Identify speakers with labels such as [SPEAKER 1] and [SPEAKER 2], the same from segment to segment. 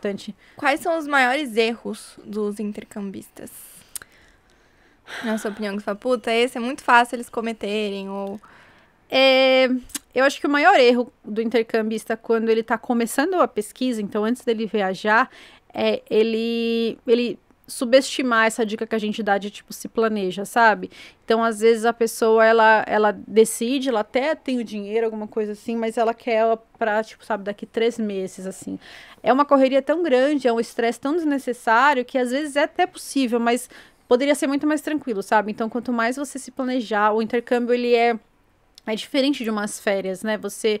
[SPEAKER 1] importante. Quais são os maiores erros dos intercambistas? Na sua opinião, que fala, puta, esse é muito fácil eles cometerem, ou... É, eu acho que o maior erro do intercambista quando ele está começando a pesquisa, então antes dele viajar, é ele, ele subestimar essa dica que a gente dá de tipo se planeja, sabe? Então, às vezes a pessoa ela ela decide, ela até tem o dinheiro, alguma coisa assim, mas ela quer para tipo, sabe, daqui três meses assim. É uma correria tão grande, é um estresse tão desnecessário que às vezes é até possível, mas poderia ser muito mais tranquilo, sabe? Então, quanto mais você se planejar, o intercâmbio ele é é diferente de umas férias, né? Você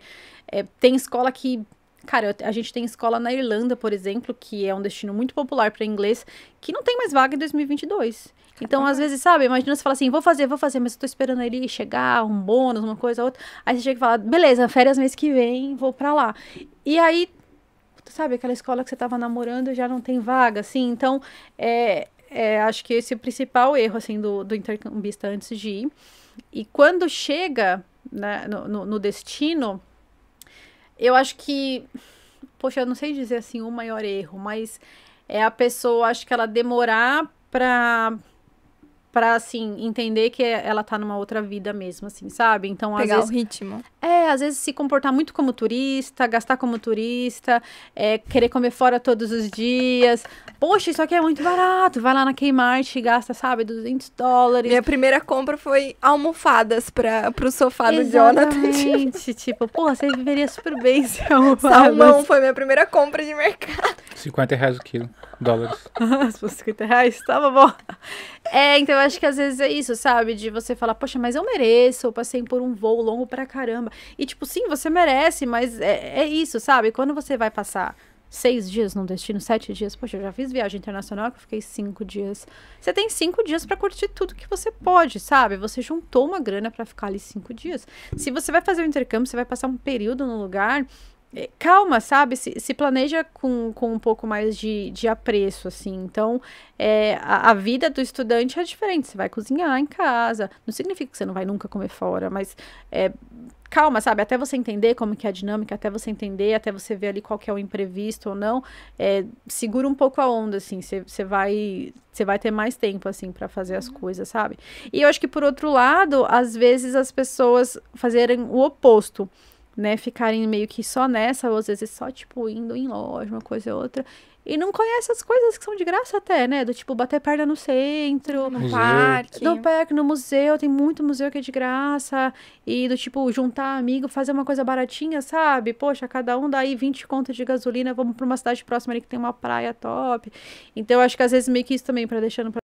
[SPEAKER 1] é, tem escola que Cara, a gente tem escola na Irlanda, por exemplo, que é um destino muito popular para inglês, que não tem mais vaga em 2022. Então, às vezes, sabe, imagina você falar assim, vou fazer, vou fazer, mas eu tô esperando ele chegar, um bônus, uma coisa, outra. Aí você chega e fala, beleza, férias mês que vem, vou pra lá. E aí, sabe, aquela escola que você tava namorando já não tem vaga, assim. Então, é, é acho que esse é o principal erro, assim, do, do intercambista antes de ir. E quando chega né, no, no, no destino eu acho que. Poxa, eu não sei dizer assim o maior erro, mas é a pessoa, acho que ela demorar pra para assim entender que ela tá numa outra vida mesmo assim sabe então pegar às vezes, o ritmo é às vezes se comportar muito como turista gastar como turista é, querer comer fora todos os dias poxa isso aqui é muito barato vai lá na Kmart gasta sabe 200 dólares minha primeira compra foi almofadas para pro sofá do Jonathan tipo porra você viveria super bem se almofadas salmão foi minha primeira compra de mercado 50 reais o quilo, dólares. Se fosse 50 reais, tava tá bom. É, então eu acho que às vezes é isso, sabe? De você falar, poxa, mas eu mereço, eu passei por um voo longo pra caramba. E tipo, sim, você merece, mas é, é isso, sabe? Quando você vai passar seis dias num destino, sete dias, poxa, eu já fiz viagem internacional que eu fiquei cinco dias. Você tem cinco dias para curtir tudo que você pode, sabe? Você juntou uma grana para ficar ali cinco dias. Se você vai fazer o um intercâmbio, você vai passar um período no lugar é, calma, sabe? Se, se, planeja com, com um pouco mais de, de apreço, assim. Então, é, a, a, vida do estudante é diferente. Você vai cozinhar em casa. Não significa que você não vai nunca comer fora, mas é, calma, sabe? Até você entender como que é a dinâmica, até você entender, até você ver ali qual que é o imprevisto ou não. É, segura um pouco a onda, assim. Você vai você vai ter mais tempo, assim, para fazer as uhum. coisas, sabe? E eu acho que, por outro lado, às vezes as pessoas fazerem o oposto né, ficarem meio que só nessa, ou às vezes só, tipo, indo em loja, uma coisa ou outra. E não conhece as coisas que são de graça até, né? Do tipo, bater perna no centro, no parque. No parque, no museu, tem muito museu que é de graça. E do tipo, juntar amigo, fazer uma coisa baratinha, sabe? Poxa, cada um daí 20 contas de gasolina, vamos pra uma cidade próxima ali que tem uma praia top. Então, eu acho que às vezes meio que isso também, para deixando pra